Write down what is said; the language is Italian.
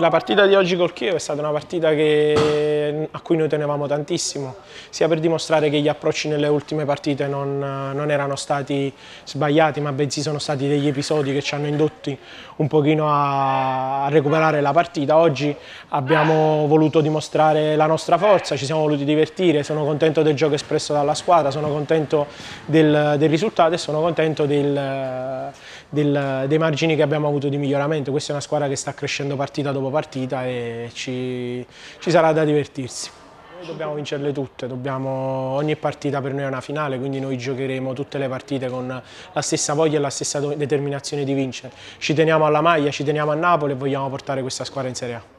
La partita di oggi col Chievo è stata una partita che, a cui noi tenevamo tantissimo, sia per dimostrare che gli approcci nelle ultime partite non, non erano stati sbagliati, ma bensì sono stati degli episodi che ci hanno indotti un pochino a, a recuperare la partita. Oggi abbiamo voluto dimostrare la nostra forza, ci siamo voluti divertire, sono contento del gioco espresso dalla squadra, sono contento del, del risultato e sono contento del, del, dei margini che abbiamo avuto di miglioramento. Questa è una squadra che sta crescendo partita dopo dopo partita e ci, ci sarà da divertirsi. Noi dobbiamo vincerle tutte, dobbiamo, ogni partita per noi è una finale, quindi noi giocheremo tutte le partite con la stessa voglia e la stessa determinazione di vincere. Ci teniamo alla maglia, ci teniamo a Napoli e vogliamo portare questa squadra in Serie A.